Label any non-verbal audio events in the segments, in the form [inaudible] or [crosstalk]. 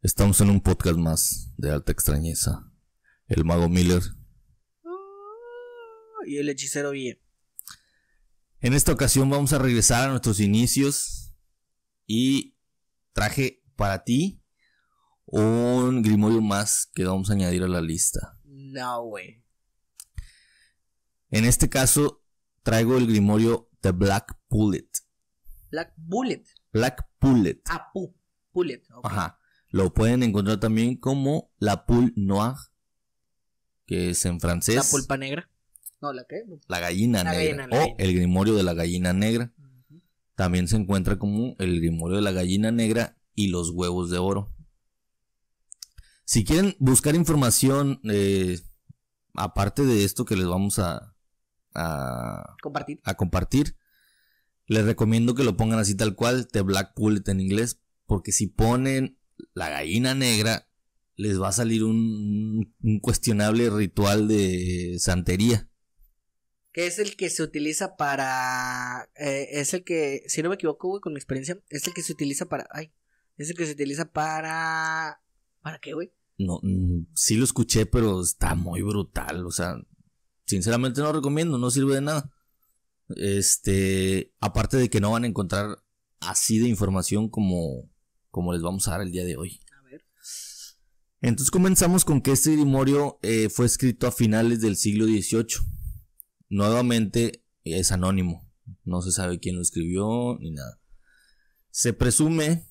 Estamos en un podcast más de alta extrañeza. El mago Miller. Ah, y el hechicero Bien. En esta ocasión vamos a regresar a nuestros inicios y traje para ti un grimorio más que vamos a añadir a la lista. No, güey. En este caso traigo el grimorio The Black Bullet. Black Bullet. Black Bullet. Ah, pu Bullet. Ajá. Lo pueden encontrar también como la poule noire, que es en francés. La pulpa negra. No, la qué? La gallina negra. o el grimorio de la gallina negra. También se encuentra como el grimorio de la gallina negra y los huevos de oro. Si quieren buscar información, eh, aparte de esto que les vamos a, a compartir. a compartir, les recomiendo que lo pongan así tal cual, The Black Bullet en inglés, porque si ponen la gallina negra, les va a salir un, un cuestionable ritual de santería. Que es el que se utiliza para. Eh, es el que, si no me equivoco, güey, con mi experiencia, es el que se utiliza para. Ay, es el que se utiliza para. ¿Para qué, güey? No, mm, sí lo escuché, pero está muy brutal. O sea, sinceramente no lo recomiendo, no sirve de nada. Este, aparte de que no van a encontrar así de información como como les vamos a dar el día de hoy. Entonces comenzamos con que este Dimorio eh, fue escrito a finales del siglo XVIII. Nuevamente es anónimo, no se sabe quién lo escribió ni nada. Se presume,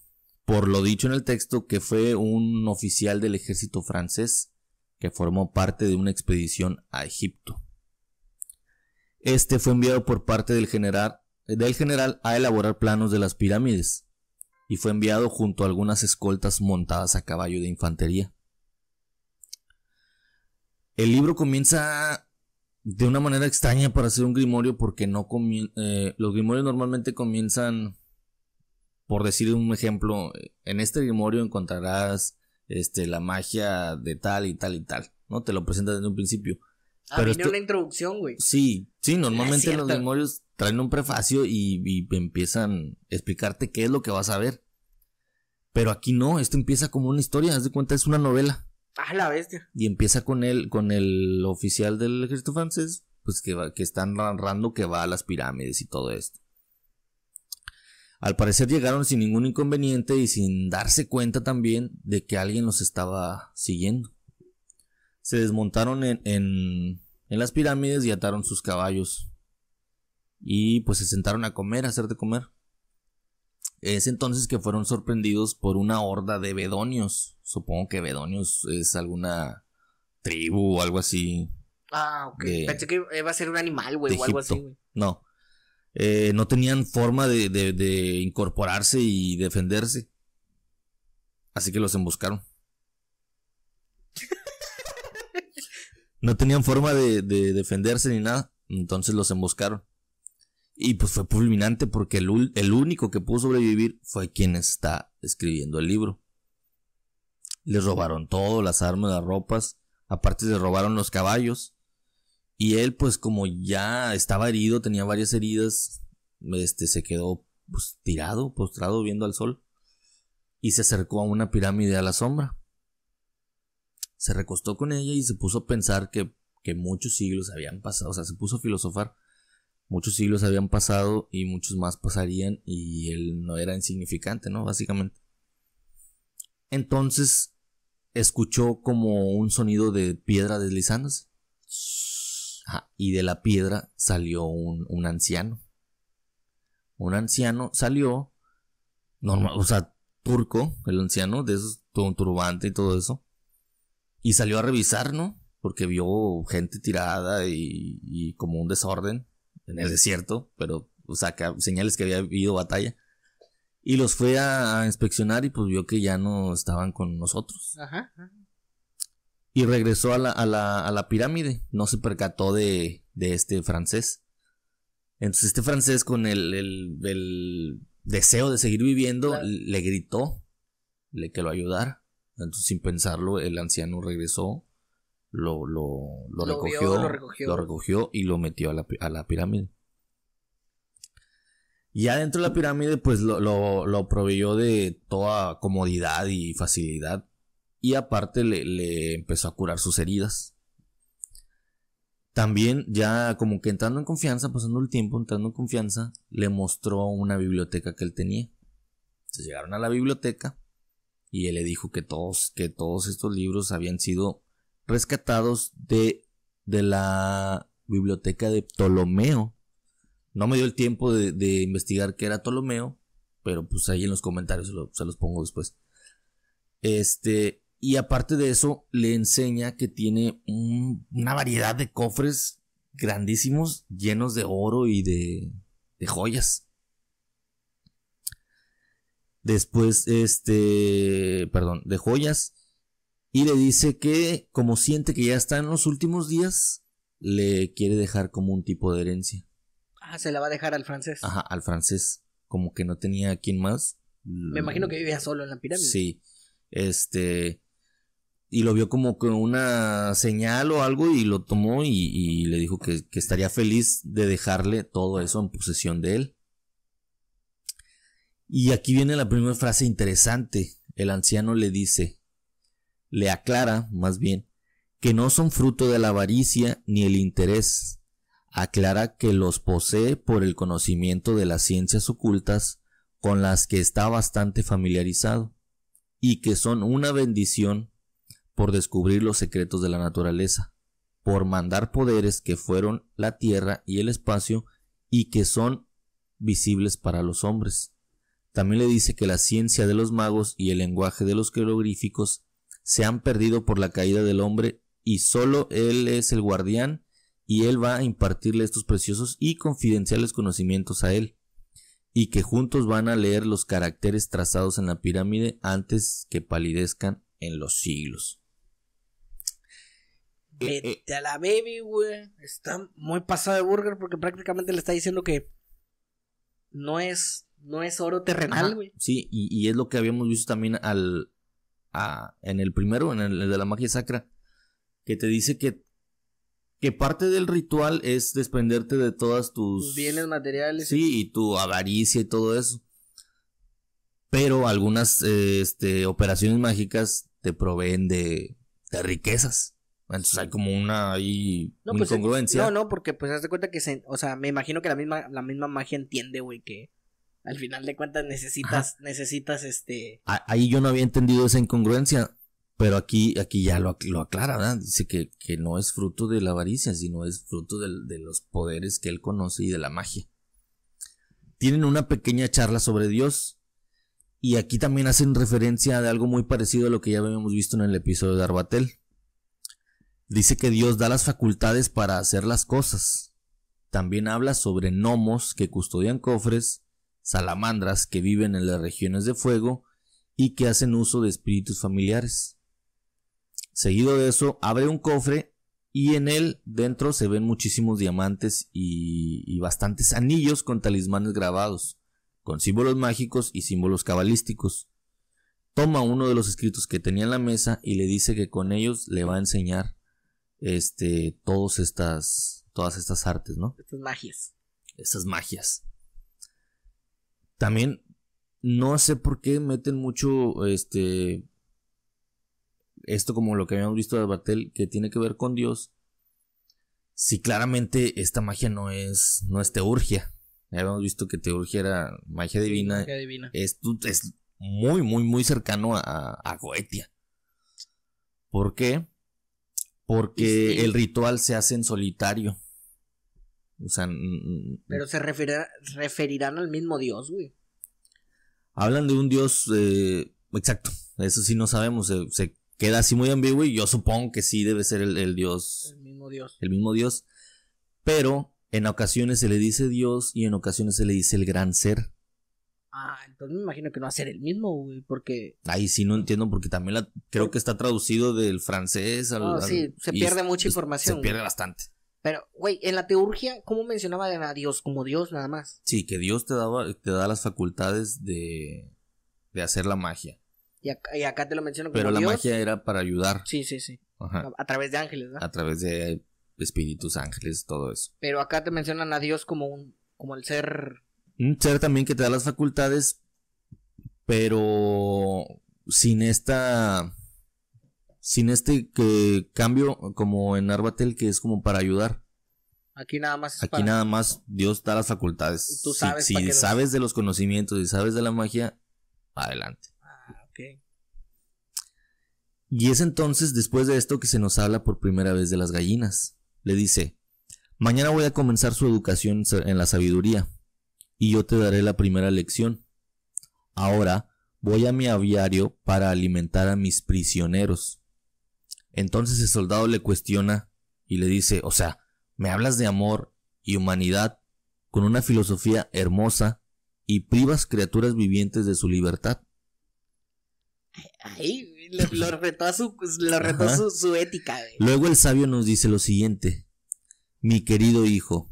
por lo dicho en el texto, que fue un oficial del ejército francés que formó parte de una expedición a Egipto. Este fue enviado por parte del general, del general a elaborar planos de las pirámides y fue enviado junto a algunas escoltas montadas a caballo de infantería. El libro comienza de una manera extraña para ser un grimorio porque no eh, los grimorios normalmente comienzan, por decir un ejemplo, en este grimorio encontrarás este, la magia de tal y tal y tal, ¿no? Te lo presentas desde un principio. Ah, viene una introducción, güey. Sí, sí, normalmente los memorios traen un prefacio y, empiezan a explicarte qué es lo que vas a ver. Pero aquí no, esto empieza como una historia, haz de cuenta, es una novela. Ah, la bestia. Y empieza con el, con el oficial del ejército francés, pues que, va, que está narrando que va a las pirámides y todo esto. Al parecer llegaron sin ningún inconveniente y sin darse cuenta también de que alguien los estaba siguiendo se desmontaron en, en, las pirámides y ataron sus caballos. Y pues se sentaron a comer, a hacer de comer. Es entonces que fueron sorprendidos por una horda de bedonios. Supongo que bedonios es alguna tribu o algo así. Ah, ok. Pensé que iba a ser un animal, güey, o algo así, güey. No. Eh, no tenían forma de, de, incorporarse y defenderse. Así que los emboscaron. [laughs] No tenían forma de, defenderse ni nada. Entonces los emboscaron. Y pues fue fulminante porque el, el, único que pudo sobrevivir fue quien está escribiendo el libro. Les robaron todo, las armas, las ropas, aparte le robaron los caballos. Y él pues como ya estaba herido, tenía varias heridas, este se quedó pues, tirado, postrado viendo al sol. Y se acercó a una pirámide a la sombra se recostó con ella y se puso a pensar que, muchos siglos habían pasado, o sea, se puso a filosofar, muchos siglos habían pasado y muchos más pasarían y él no era insignificante, ¿no? Básicamente. Entonces escuchó como un sonido de piedra deslizándose. y de la piedra salió un, anciano. Un anciano salió, normal, o sea, turco, el anciano, de esos, todo un turbante y todo eso. Y salió a revisar, ¿no? Porque vio gente tirada y, como un desorden en el desierto, pero, o sea, señales que había habido batalla. Y los fue a, inspeccionar y pues vio que ya no estaban con nosotros. Ajá. Y regresó a la, pirámide. No se percató de, este francés. Entonces este francés con el, el, deseo de seguir viviendo le gritó le que lo ayudara. Entonces, sin pensarlo, el anciano regresó, lo, recogió, lo, recogió. y lo metió a la, pirámide. Y adentro de la pirámide, pues lo, proveyó de toda comodidad y facilidad. Y aparte le, le, empezó a curar sus heridas. También, ya como que entrando en confianza, pasando el tiempo, entrando en confianza, le mostró una biblioteca que él tenía. Se llegaron a la biblioteca y él le dijo que todos, que todos estos libros habían sido rescatados de, de la biblioteca de Ptolomeo. No me dio el tiempo de, investigar qué era Ptolomeo, pero pues ahí en los comentarios se, los pongo después. Este, y aparte de eso, le enseña que tiene una variedad de cofres grandísimos, llenos de oro y de, de joyas. Después, este, perdón, de joyas. Y le dice que como siente que ya está en los últimos días, le quiere dejar como un tipo de herencia. Ah, se la va a dejar al francés. Ajá, al francés. Como que no tenía a quien más. Me imagino que vivía solo en la pirámide. Sí. Este. Y lo vio como con una señal o algo y lo tomó y, le dijo que, estaría feliz de dejarle todo eso en posesión de él. Y aquí viene la primera frase interesante. El anciano le dice, le aclara más bien, que no son fruto de la avaricia ni el interés. Aclara que los posee por el conocimiento de las ciencias ocultas con las que está bastante familiarizado y que son una bendición por descubrir los secretos de la naturaleza, por mandar poderes que fueron la tierra y el espacio y que son visibles para los hombres. También le dice que la ciencia de los magos y el lenguaje de los jeroglíficos se han perdido por la caída del hombre y solo él es el guardián y él va a impartirle estos preciosos y confidenciales conocimientos a él y que juntos van a leer los caracteres trazados en la pirámide antes que palidezcan en los siglos. Eh, Vete eh. a la baby, güey. Está muy pasado de burger porque prácticamente le está diciendo que no es no es oro terrenal, güey. Sí, y, es lo que habíamos visto también al, en el primero, en el, de la magia sacra, que te dice que, que parte del ritual es desprenderte de todas tus... bienes materiales. Sí, y tu avaricia y todo eso. Pero algunas este, operaciones mágicas te proveen de, de riquezas. Entonces hay como una ahí no, pues, incongruencia. no, no, porque pues haz de cuenta que se, o sea, me imagino que la misma, la misma magia entiende, güey, que al final de cuentas necesitas, necesitas este... Ahí yo no había entendido esa incongruencia, pero aquí, aquí ya lo, lo aclara, Dice que, no es fruto de la avaricia, sino es fruto de, de los poderes que él conoce y de la magia. Tienen una pequeña charla sobre Dios, y aquí también hacen referencia de algo muy parecido a lo que ya habíamos visto en el episodio de Arbatel. Dice que Dios da las facultades para hacer las cosas. También habla sobre gnomos que custodian cofres salamandras que viven en las regiones de fuego y que hacen uso de espíritus familiares. Seguido de eso, abre un cofre y en él dentro se ven muchísimos diamantes y, bastantes anillos con talismanes grabados, con símbolos mágicos y símbolos cabalísticos. Toma uno de los escritos que tenía en la mesa y le dice que con ellos le va a enseñar este, todas estas, todas estas artes, ¿no? Estas magias. Estas magias. También no sé por qué meten mucho este esto como lo que habíamos visto de Batel que tiene que ver con Dios. Si claramente esta magia no es no es teurgia. Ya habíamos visto que teurgia era magia divina. Magia divina. es muy muy muy cercano a, a Goetia. ¿Por qué? Porque el ritual se hace en solitario. Pero se referirán al mismo Dios, güey. Hablan de un Dios. Eh, exacto. Eso sí no sabemos. Se, queda así muy ambiguo y yo supongo que sí debe ser el, Dios. El mismo Dios. El mismo Dios. Pero en ocasiones se le dice Dios y en ocasiones se le dice el gran ser. Ah, entonces me imagino que no va a ser el mismo, güey, porque... Ahí sí no entiendo, porque también creo que está traducido del francés al... sí, se pierde mucha información. Se pierde bastante. Pero, güey, en la teurgia, ¿cómo mencionaba a Dios? Como Dios nada más. Sí, que Dios te, daba, te da las facultades de, de hacer la magia. Y acá, te lo menciono como Pero la magia era para ayudar. Sí, sí, sí. A, través de ángeles, ¿no? A través de espíritus, ángeles, todo eso. Pero acá te mencionan a Dios como un, como el ser. Un ser también que te da las facultades, pero sin esta sin este cambio como en Arbatel que es como para ayudar. Aquí nada más. Aquí nada más Dios da las facultades. Si, sabes de los conocimientos y sabes de la magia, adelante. Ah, Y es entonces después de esto que se nos habla por primera vez de las gallinas. Le dice, mañana voy a comenzar su educación en la sabiduría y yo te daré la primera lección. Ahora voy a mi aviario para alimentar a mis prisioneros entonces el soldado le cuestiona y le dice, o sea, me hablas de amor y humanidad con una filosofía hermosa y privas criaturas vivientes de su libertad. Ahí lo, [laughs] retó, su, ética. Luego el sabio nos dice lo siguiente, mi querido hijo,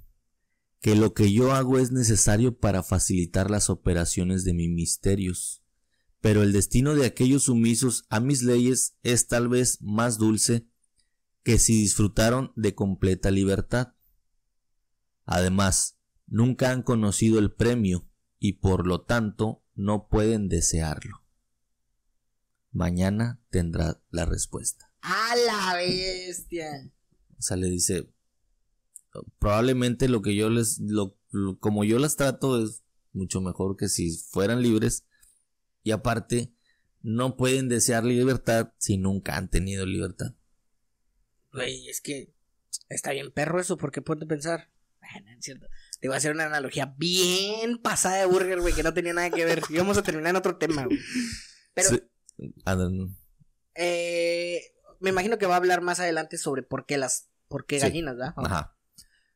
que lo que yo hago es necesario para facilitar las operaciones de mis misterios pero el destino de aquellos sumisos a mis leyes es tal vez más dulce que si disfrutaron de completa libertad. Además, nunca han conocido el premio y por lo tanto no pueden desearlo. Mañana tendrá la respuesta. A la bestia. O sea, le dice, probablemente lo que yo les, como yo las trato es mucho mejor que si fueran libres, y aparte, no pueden desear libertad si nunca han tenido libertad. Güey, es que está bien perro eso, porque puede pensar. Ah, cierto. Te voy a hacer una analogía bien pasada de burger, güey, que no tenía nada que ver. Y vamos a terminar en otro tema, güey. Pero. Eh, me imagino que va a hablar más adelante sobre por qué las. por qué gallinas, ¿verdad? Ajá.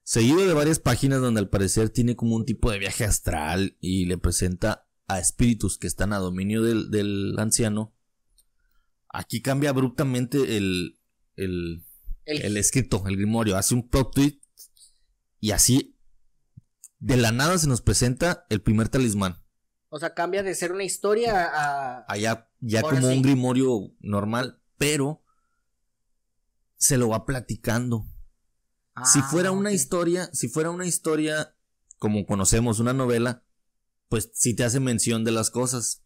Seguido de varias páginas donde al parecer tiene como un tipo de viaje astral y le presenta a espíritus que están a dominio del, anciano, aquí cambia abruptamente el, el, el, escrito, el grimorio. Hace un plot tweet y así de la nada se nos presenta el primer talismán. O sea, cambia de ser una historia a. ya como un grimorio normal, pero se lo va platicando. si ah, fuera una historia, si fuera una historia como conocemos, una novela, pues sí te hace mención de las cosas,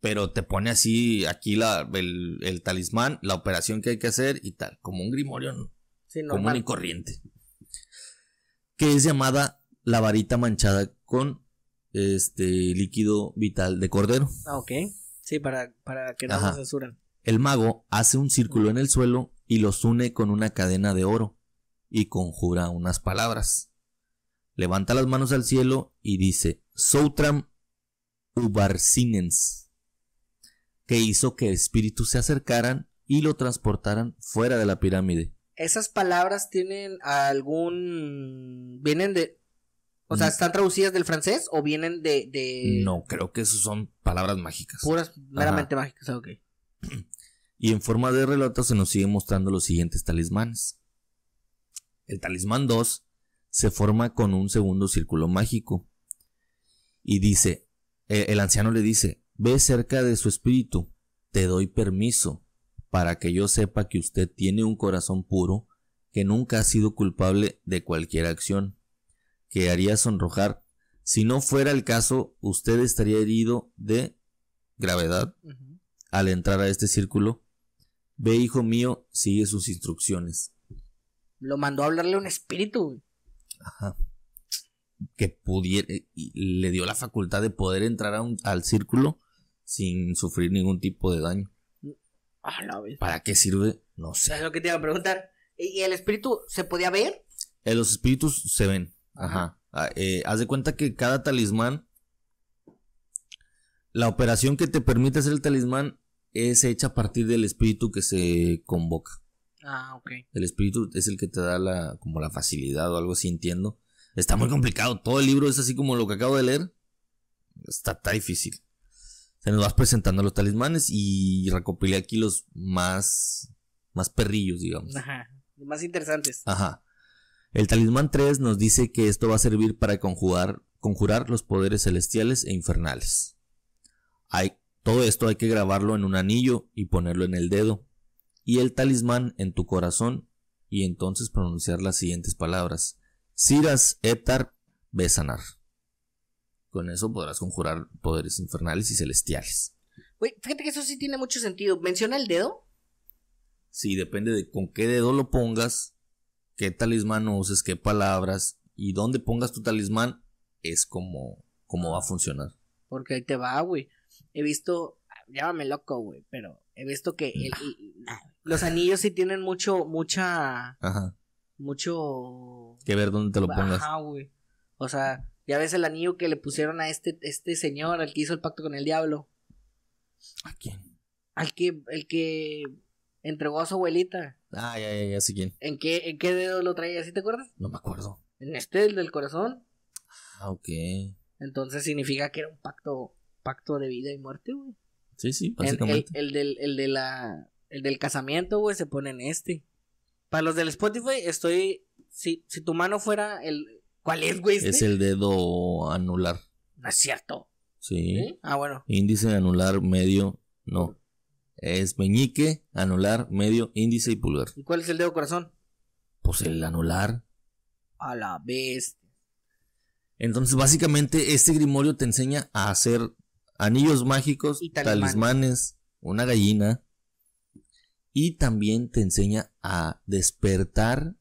pero te pone así aquí la, el, talismán, la operación que hay que hacer y tal, como un grimorio común y corriente. Que es llamada la varita manchada con este líquido vital de cordero. Ah, ok. Sí, para, para que no se El mago hace un círculo en el suelo y los une con una cadena de oro y conjura unas palabras. Levanta las manos al cielo y dice, Soutram Ubarsinens, que hizo que espíritus se acercaran y lo transportaran fuera de la pirámide. ¿Esas palabras tienen algún... vienen de... O sea, mm. ¿están traducidas del francés o vienen de...? No, creo que esos son palabras mágicas. Puras, meramente mágicas, ah, ok. Y en forma de relato se nos siguen mostrando los siguientes talismanes. El talismán 2 se forma con un segundo círculo mágico, y dice, e, el, anciano le dice, ve cerca de su espíritu, te doy permiso para que yo sepa que usted tiene un corazón puro, que nunca ha sido culpable de cualquier acción, que haría sonrojar. Si no fuera el caso, usted estaría herido de gravedad al entrar a este círculo. Ve, hijo mío, sigue sus instrucciones. Lo mandó a hablarle un espíritu. Ajá que pudiera, eh, le dio la facultad de poder entrar a un, al círculo sin sufrir ningún tipo de daño. ¿Para qué sirve? No sé. Es lo que te iba a preguntar. ¿Y el espíritu se podía ver? Eh, los espíritus se ven. Ajá. Ah, eh, haz de cuenta que cada talismán, la operación que te permite hacer el talismán es hecha a partir del espíritu que se convoca. Ah, ok. El espíritu es el que te da la, como la facilidad o algo así, entiendo, Está muy complicado. Todo el libro es así como lo que acabo de leer. Está, difícil. Se nos vas presentando los talismanes y recopilé aquí los más, más perrillos, digamos. Ajá, los más interesantes. Ajá. El talismán 3 nos dice que esto va a servir para conjurar, conjurar los poderes celestiales e infernales. Hay, todo esto hay que grabarlo en un anillo y ponerlo en el dedo. Y el talismán en tu corazón y entonces pronunciar las siguientes palabras. Siras Etar Besanar. Con eso podrás conjurar poderes infernales y celestiales. Güey, fíjate que eso sí tiene mucho sentido. ¿Menciona el dedo? Sí, depende de con qué dedo lo pongas, qué talismán uses, qué palabras y dónde pongas tu talismán, es como, va a funcionar. Porque ahí te va, güey. He visto, llámame loco, güey, pero he visto que ah. los anillos sí tienen mucho, mucha... Ajá mucho... Que ver dónde te lo pongas. güey. O sea, ya ves el anillo que le pusieron a este, este señor, al que hizo el pacto con el diablo. ¿A quién? Al que, el que entregó a su abuelita. Ah, ya, ya, ya sé quién. ¿En qué, ¿En qué dedo lo traía? ¿Sí te acuerdas? No me acuerdo. En este, el del corazón. Ah, ok. Entonces significa que era un pacto, pacto de vida y muerte, güey. Sí, sí, básicamente. El, del, la, el del casamiento, güey, se pone en este. Para los del Spotify, estoy. Si, tu mano fuera el. ¿Cuál es, güey? Este? Es el dedo anular. No es cierto. Sí. ¿Eh? Ah, bueno. Índice, anular, medio, no. Es meñique, anular, medio, índice y pulgar. ¿Y cuál es el dedo corazón? Pues el anular. A la vez. Entonces, básicamente, este grimorio te enseña a hacer anillos mágicos, talismanes, una gallina y también te enseña a despertar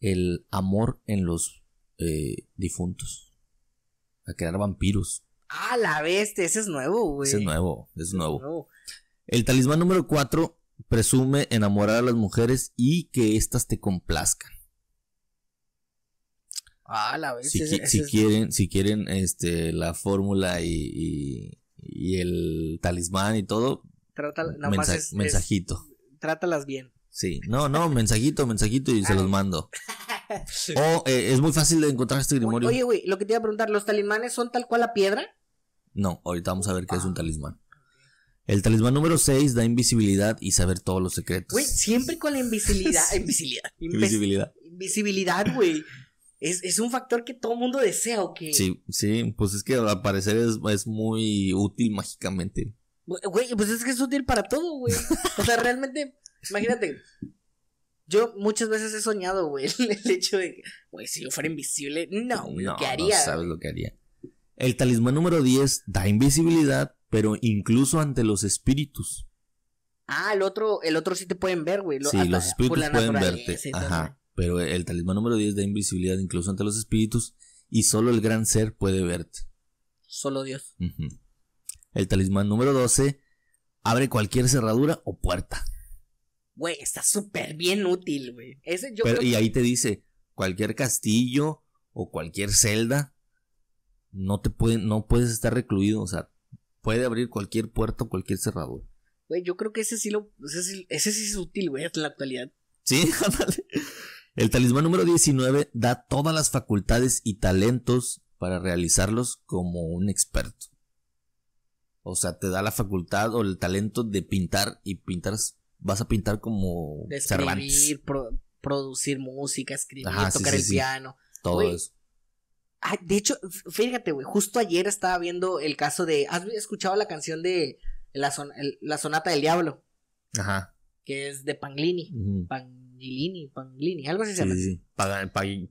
el amor en los eh, difuntos, a crear vampiros. Ah, la bestia, ese es nuevo, güey. Ese es nuevo, es nuevo. El talismán número 4 presume enamorar a las mujeres y que éstas te complazcan. Ah, la vez. Si, quieren, si quieren este, la fórmula y, el talismán y todo, mensajito. trátalas bien. Sí, no, no, mensajito, mensajito y se los mando. [laughs] O eh, es muy fácil de encontrar este grimorio. Oye, güey, lo que te iba a preguntar, ¿los talismanes son tal cual la piedra? No, ahorita vamos a ver qué es un ah, talismán. El talismán número 6 da invisibilidad y saber todos los secretos. Güey, siempre con la invisibilidad. [laughs] Invisibilidad. Invisibilidad. güey. Es, un factor que todo mundo desea, ¿o Sí, sí, pues es que al parecer es muy útil mágicamente. Güey, pues es que es útil para todo, güey. O sea, realmente, imagínate. Yo muchas veces he soñado, güey, el hecho de güey, si yo fuera invisible, no, ¿qué haría? No sabes lo que haría. El talismán número 10 da invisibilidad, pero incluso ante los espíritus. Ah, el otro, el otro sí te pueden ver, güey. sí, los espíritus pueden verte. Ajá. Pero el talismán número 10 da invisibilidad incluso ante los espíritus y solo el gran ser puede verte. Solo Dios. Uh el talismán número 12 abre cualquier cerradura o puerta. Güey, está súper bien útil, güey. Y ahí te dice, cualquier castillo o cualquier celda, no te puede, no puedes estar recluido, o sea, puede abrir cualquier puerta o cualquier cerradura. Güey, yo creo que ese sí lo, ese sí, es útil, güey, hasta la actualidad. Sí, [laughs] El talismán número 19 da todas las facultades y talentos para realizarlos como un experto. O sea, te da la facultad o el talento de pintar y pintar, vas a pintar como escribir, producir música, escribir, tocar el piano. Todo eso. de hecho, fíjate, güey, justo ayer estaba viendo el caso de. ¿Has escuchado la canción de La, Sonata del Diablo? Ajá. Que es de Panglini. Panglini, Panglini, algo así se llama. Sí,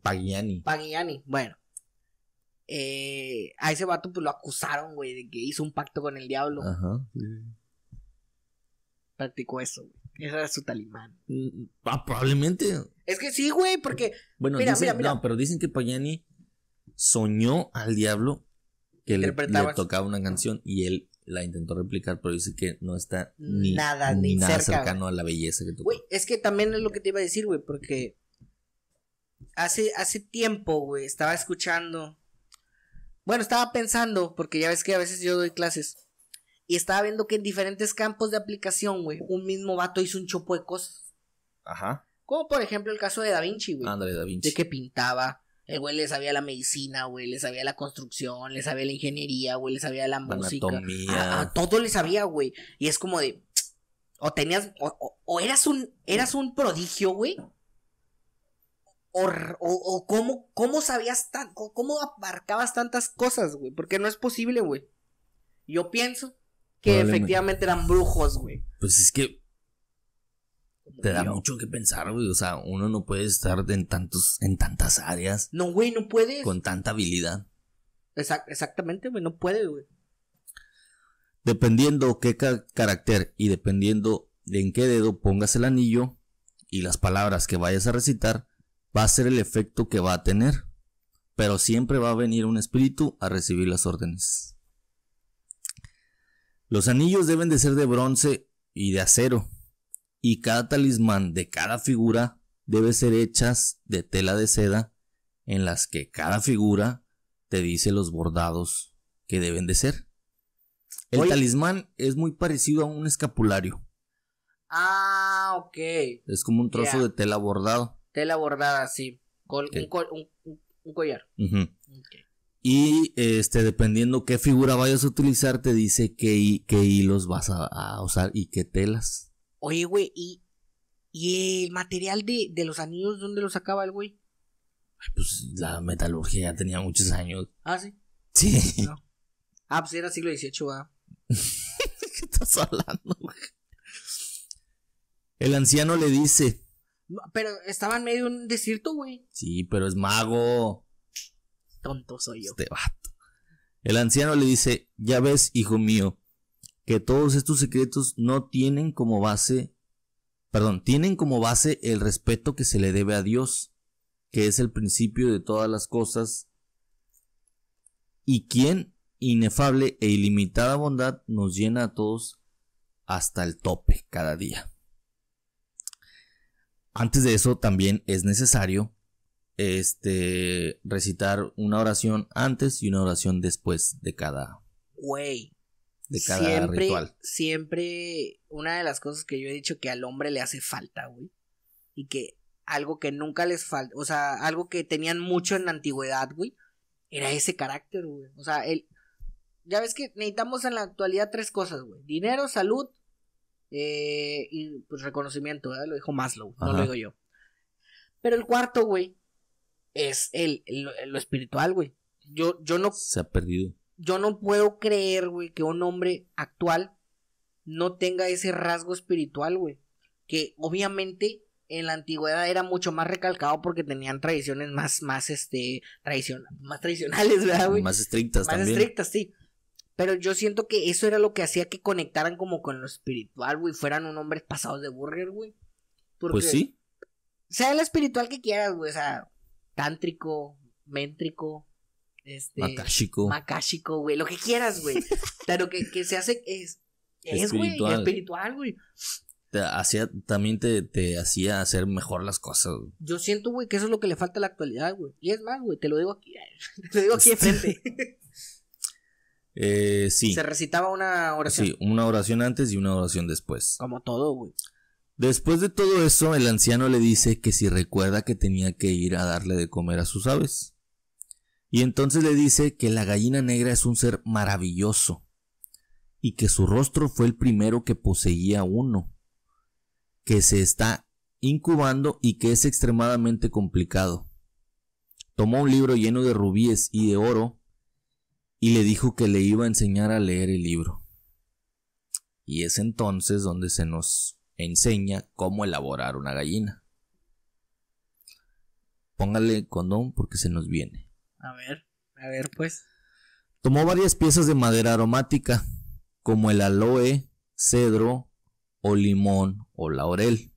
Pagliani. Pagliani, bueno. Eh, a ese vato pues lo acusaron, güey, de que hizo un pacto con el diablo. Ajá, Practicó eso, güey. Ese era su talimán. Ah, probablemente. Es que sí, güey, porque. Bueno, No, pero dicen que Pagani soñó al diablo que le, tocaba una canción y él la intentó replicar, pero dice que no está ni nada, ni cercano a la belleza que tocó. Güey, es que también es lo que te iba a decir, güey, porque hace, hace tiempo, güey, estaba escuchando bueno, estaba pensando, porque ya ves que a veces yo doy clases. Y estaba viendo que en diferentes campos de aplicación, güey, un mismo vato hizo un chopo de cosas. Ajá. Como por ejemplo el caso de Da Vinci, güey. Ándale, Da Vinci. De que pintaba. El güey le sabía la medicina, güey, le sabía la construcción, le sabía la ingeniería, güey, le sabía la, música. Anatomía. todo le sabía, güey. Y es como de. O tenías. o eras un. Eras un prodigio, güey. O, o, cómo, cómo sabías tan, cómo abarcabas tantas cosas, güey. Porque no es posible, güey. Yo pienso que efectivamente eran brujos, güey. Pues es que te da mucho que pensar, güey. O sea, uno no puede estar en tantos, en tantas áreas. No, güey, no puede Con tanta habilidad. exactamente, güey, no puede, güey. Dependiendo qué carácter y dependiendo de en qué dedo pongas el anillo y las palabras que vayas a recitar, va a ser el efecto que va a tener. Pero siempre va a venir un espíritu a recibir las órdenes. Los anillos deben de ser de bronce y de acero. Y cada talismán de cada figura debe ser hechas de tela de seda en las que cada figura te dice los bordados que deben de ser. El talismán es muy parecido a un escapulario. Ah, ok. Es como un trozo de tela bordado. Tela bordada, sí. un, collar. Y este, dependiendo qué figura vayas a utilizar, te dice qué, hilos vas a, usar y qué telas. Oye, güey, ¿y, ¿y, el material de, los anillos dónde lo sacaba el güey? Pues la metalurgia tenía muchos años. Ah, sí. Sí. Ah, pues era siglo XVIII, va. [laughs] ¿Qué estás hablando, güey? El anciano le dice, pero estaba en medio de un desierto, güey. Sí, pero es mago. Tonto soy yo. Este vato. El anciano le dice, ya ves, hijo mío, que todos estos secretos no tienen como base, perdón, tienen como base el respeto que se le debe a Dios, que es el principio de todas las cosas, y quien inefable e ilimitada bondad nos llena a todos hasta el tope cada día. Antes de eso también es necesario este, recitar una oración antes y una oración después de cada... Güey. De cada siempre, ritual. Siempre una de las cosas que yo he dicho que al hombre le hace falta, güey. Y que algo que nunca les falta, o sea, algo que tenían mucho en la antigüedad, güey, era ese carácter, güey. O sea, el... Ya ves que necesitamos en la actualidad tres cosas, güey. Dinero, salud eh, y pues, reconocimiento, Lo dijo Maslow, no lo digo yo. Pero el cuarto, güey, es el, lo espiritual, güey. Yo, yo no. Se ha perdido. Yo no puedo creer, güey, que un hombre actual no tenga ese rasgo espiritual, güey. Que obviamente en la antigüedad era mucho más recalcado porque tenían tradiciones más, más, este, más tradicionales, ¿verdad, güey? Más estrictas también. Más estrictas, sí. Pero yo siento que eso era lo que hacía que conectaran como con lo espiritual, güey. Fueran unos hombres pasados de burger, güey. Pues sí. Sea el espiritual que quieras, güey. O sea, tántrico, méntrico, este. Makashiko. Makashiko, güey. Lo que quieras, güey. [laughs] Pero que, se hace. Es, es güey. Espiritual, güey. Hacía, también te, hacía hacer mejor las cosas. Yo siento, güey, que eso es lo que le falta a la actualidad, güey. Y es más, güey, te lo digo aquí. [laughs] Te lo digo aquí enfrente. [laughs] Eh, sí. Se recitaba una oración. Sí, una oración antes y una oración después. Como todo, güey. Después de todo eso, el anciano le dice que si recuerda que tenía que ir a darle de comer a sus aves. Y entonces le dice que la gallina negra es un ser maravilloso y que su rostro fue el primero que poseía uno, que se está incubando y que es extremadamente complicado. Tomó un libro lleno de rubíes y de oro y le dijo que le iba a enseñar a leer el libro. Y es entonces donde se nos enseña cómo elaborar una gallina. Póngale condón porque se nos viene. A ver, a ver pues. Tomó varias piezas de madera aromática, como el aloe, cedro o limón o laurel,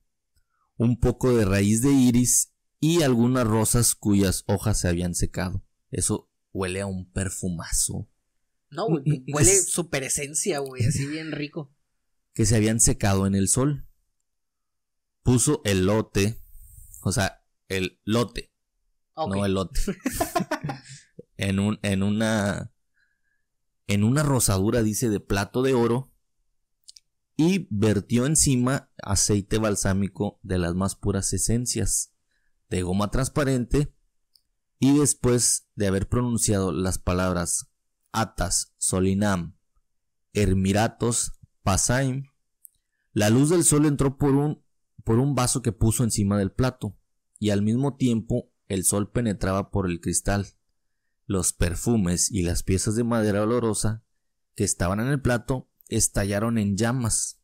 un poco de raíz de iris y algunas rosas cuyas hojas se habían secado. Eso huele a un perfumazo. No, mm, güey, mm, huele es... esencia, güey, así bien rico. Que se habían secado en el sol. Puso el lote, o sea, el lote, no el lote. [laughs] en, un, en una en una rosadura, dice, de plato de oro y vertió encima aceite balsámico de las más puras esencias, de goma transparente y después de haber pronunciado las palabras Atas, Solinam, Hermiratos, Pasaim, la luz del sol entró por un, por un vaso que puso encima del plato, y al mismo tiempo el sol penetraba por el cristal. Los perfumes y las piezas de madera olorosa que estaban en el plato estallaron en llamas,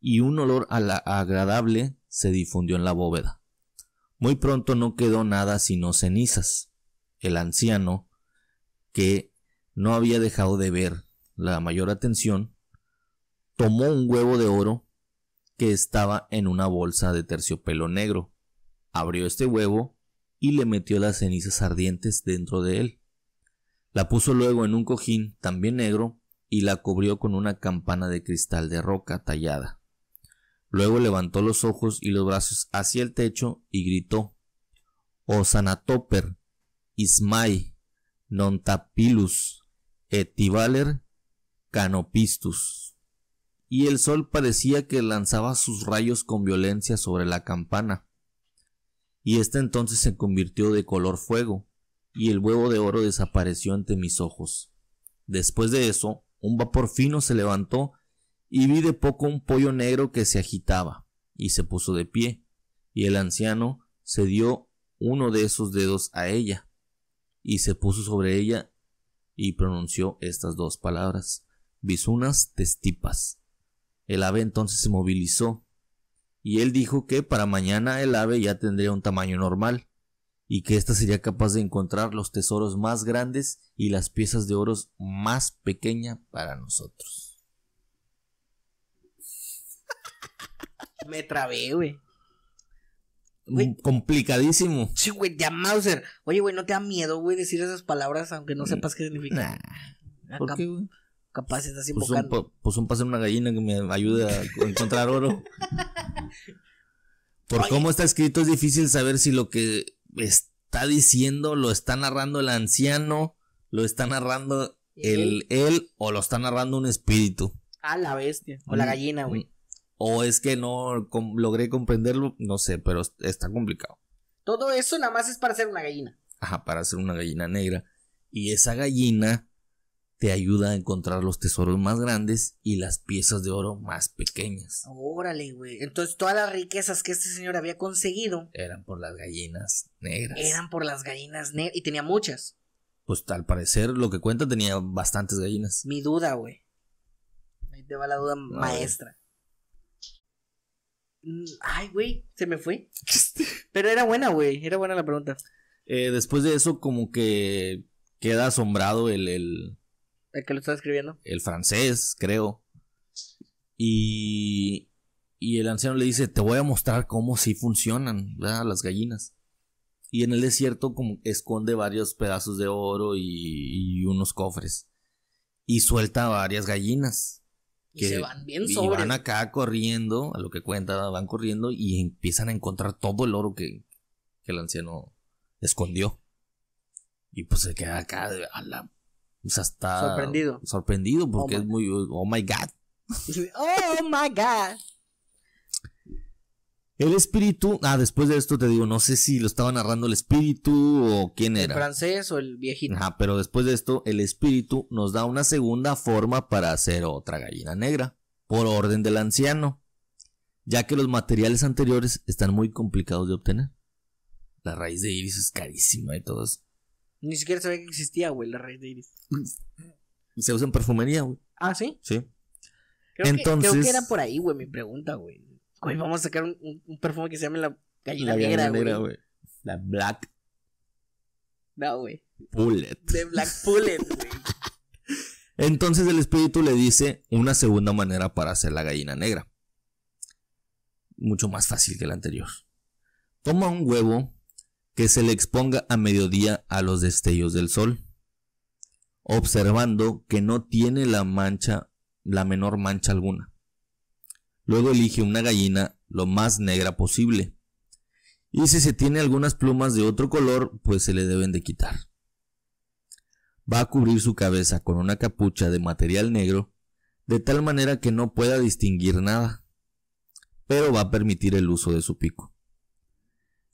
y un olor agradable se difundió en la bóveda. Muy pronto no quedó nada sino cenizas. El anciano, que no había dejado de ver la mayor atención, tomó un huevo de oro que estaba en una bolsa de terciopelo negro, abrió este huevo y le metió las cenizas ardientes dentro de él. La puso luego en un cojín también negro y la cubrió con una campana de cristal de roca tallada. Luego levantó los ojos y los brazos hacia el techo y gritó: Osanatoper, Ismai, Nontapilus, Etivaler, Canopistus. Y el sol parecía que lanzaba sus rayos con violencia sobre la campana. Y éste entonces se convirtió de color fuego, y el huevo de oro desapareció ante mis ojos. Después de eso, un vapor fino se levantó y vi de poco un pollo negro que se agitaba y se puso de pie, y el anciano se dio uno de esos dedos a ella, y se puso sobre ella y pronunció estas dos palabras, bisunas testipas. El ave entonces se movilizó, y él dijo que para mañana el ave ya tendría un tamaño normal, y que ésta sería capaz de encontrar los tesoros más grandes y las piezas de oro más pequeñas para nosotros. Me trabé, güey. Mm, complicadísimo. Sí, güey, ya Mauser. Oye, güey, ¿no te da miedo, güey, decir esas palabras aunque no sepas qué significa Nah. Ah, ¿Por qué, güey? Capaz estás invocando. Pues un, pues un pase una gallina que me ayude a encontrar oro. [laughs] Por cómo está escrito es difícil saber si lo que está diciendo lo está narrando el anciano, lo está narrando el él o lo está narrando un espíritu. Ah, la bestia. O la mm, gallina, güey. Mm, o es que no logré comprenderlo, no sé, pero está complicado. Todo eso nada más es para hacer una gallina. Ajá, para hacer una gallina negra. Y esa gallina te ayuda a encontrar los tesoros más grandes y las piezas de oro más pequeñas. Órale, güey. Entonces todas las riquezas que este señor había conseguido eran por las gallinas negras. Eran por las gallinas negras y tenía muchas. Pues al parecer lo que cuenta tenía bastantes gallinas. Mi duda, güey. Ahí te va la duda maestra. Ay, güey, se me fue. Pero era buena, güey, era buena la pregunta. Eh, después de eso, como que queda asombrado el, el. que lo está escribiendo? El francés, creo. Y. Y el anciano le dice: Te voy a mostrar cómo sí funcionan las gallinas. Y en el desierto, como esconde varios pedazos de oro y, y unos cofres. Y suelta varias gallinas y se van bien sobre. Y van acá corriendo, a lo que cuenta, van corriendo y empiezan a encontrar todo el oro que, que el anciano escondió. Y pues se queda acá, a la, o sea, está sorprendido. Sorprendido porque oh es muy, oh my god. [laughs] oh my god. El espíritu, ah, después de esto te digo, no sé si lo estaba narrando el espíritu o quién era. El francés o el viejito. Ajá, pero después de esto, el espíritu nos da una segunda forma para hacer otra gallina negra, por orden del anciano, ya que los materiales anteriores están muy complicados de obtener. La raíz de iris es carísima y todo eso. Ni siquiera sabía que existía, güey, la raíz de iris. Se usa en perfumería, güey. Ah, sí. Sí. Entonces, creo que era por ahí, güey, mi pregunta, güey vamos a sacar un, perfume que se llame la gallina negra, La Black. Bullet. De Black Bullet, Entonces el espíritu le dice una segunda manera para hacer la gallina negra. Mucho más fácil que la anterior. Toma un huevo que se le exponga a mediodía a los destellos del sol, observando que no tiene la mancha, la menor mancha alguna. Luego elige una gallina lo más negra posible. Y si se tiene algunas plumas de otro color, pues se le deben de quitar. Va a cubrir su cabeza con una capucha de material negro, de tal manera que no pueda distinguir nada, pero va a permitir el uso de su pico.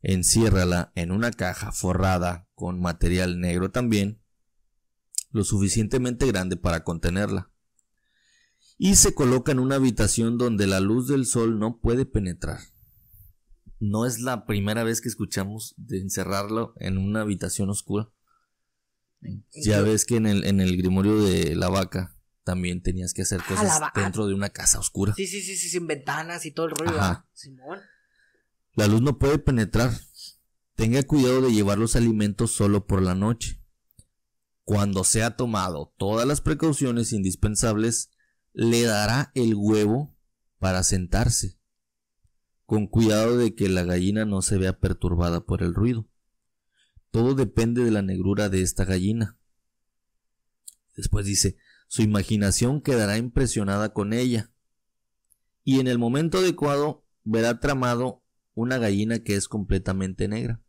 Enciérrala en una caja forrada con material negro también, lo suficientemente grande para contenerla y se coloca en una habitación donde la luz del sol no puede penetrar. No es la primera vez que escuchamos de encerrarlo en una habitación oscura. Ya ves que en el, en grimorio de la vaca también tenías que hacer ah, cosas dentro de una casa oscura. Sí, sí, sí, sin ventanas y todo el rollo. Simón. La luz no puede penetrar. Tenga cuidado de llevar los alimentos solo por la noche. Cuando se ha tomado todas las precauciones indispensables, le dará el huevo para sentarse, con cuidado de que la gallina no se vea perturbada por el ruido. Todo depende de la negrura de esta gallina. Después dice, su imaginación quedará impresionada con ella, y en el momento adecuado verá tramado una gallina que es completamente negra.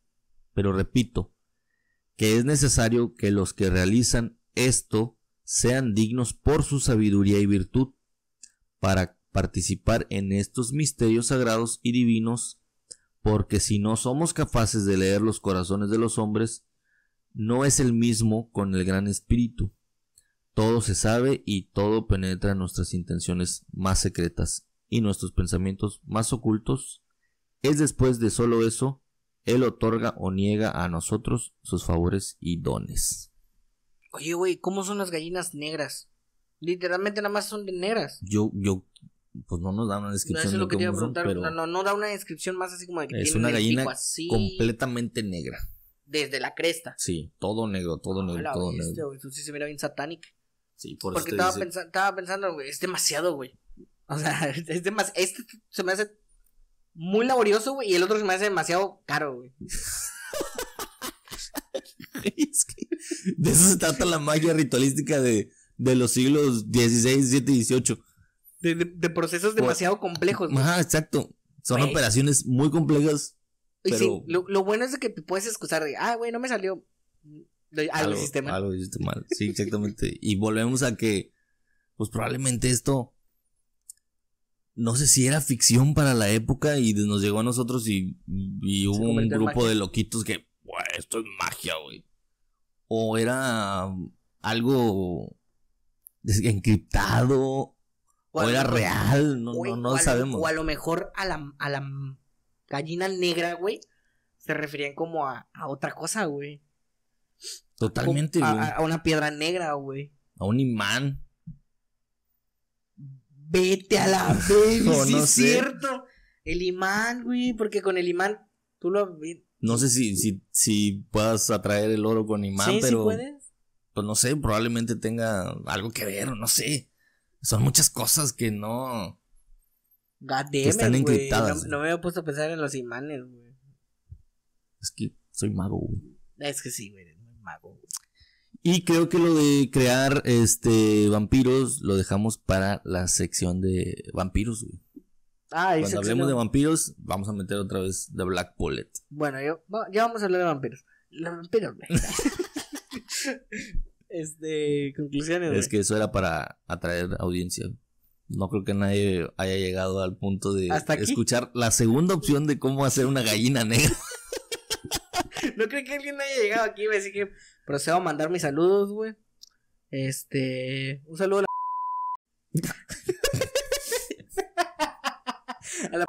Pero repito, que es necesario que los que realizan esto sean dignos por su sabiduría y virtud, para participar en estos misterios sagrados y divinos, porque si no somos capaces de leer los corazones de los hombres, no es el mismo con el gran espíritu. Todo se sabe y todo penetra nuestras intenciones más secretas y nuestros pensamientos más ocultos. Es después de solo eso, Él otorga o niega a nosotros sus favores y dones. Oye, güey, ¿cómo son las gallinas negras? Literalmente nada más son de negras. Yo, yo, pues no nos da una descripción. No, es lo que te preguntar. no, no, no, da una descripción más así como de que Es una gallina completamente negra. Desde la cresta. Sí, todo negro, todo ah, negro, todo negro. Wey, sí se mira bien satánica. Sí, por Porque estaba, dice... estaba pensando, güey, es demasiado, güey. O sea, [laughs] es demasiado. Este se me hace muy laborioso, güey, y el otro se me hace demasiado caro, güey. [laughs] de eso se trata la magia ritualística de, los siglos XVI, XVII y XVIII. De, procesos demasiado complejos. Ajá, exacto. Son operaciones muy complejas. lo, bueno es que puedes excusar de, ah, güey, no me salió algo, hiciste Algo mal, sí, exactamente. y volvemos a que, pues probablemente esto, no sé si era ficción para la época y nos llegó a nosotros y, y hubo un grupo de loquitos que, esto es magia, güey o era algo encriptado o, era real, no, sabemos. O a lo mejor a la, gallina negra, güey, se referían como a, otra cosa, güey. Totalmente, güey. A, una piedra negra, güey. A un imán. Vete a la fe, [laughs] no, es cierto. El imán, güey, porque con el imán tú lo no sé si, si, si puedas atraer el oro con imán, pero. ¿sí puedes? Pues no sé, probablemente tenga algo que ver, no sé. Son muchas cosas que no. Ah, que están encriptadas. No, me había puesto a pensar en los imanes, güey. Es que soy mago, güey. Es que sí, güey, mago. Y creo que lo de crear este vampiros lo dejamos para la sección de vampiros, güey. Ah, Cuando hablemos de vampiros, vamos a meter otra vez de Black Bullet. Bueno, ya vamos a hablar de vampiros. Los vampiros. [laughs] este, conclusiones. Es que eso era para atraer audiencia. No creo que nadie haya llegado al punto de escuchar la segunda opción de cómo hacer una gallina negra. [laughs] no creo que alguien haya llegado aquí y me que procedo a mandar mis saludos, güey. Este, un saludo a la a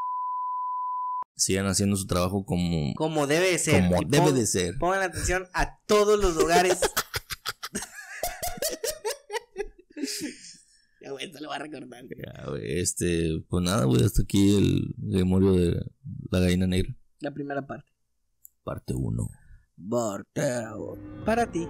sigan haciendo su trabajo como como debe ser como debe de ser pongan atención a todos los lugares [laughs] ya güey esto lo va a recordar ya, güey, este pues nada güey hasta aquí el memorio de la gallina negra la primera parte parte 1 para ti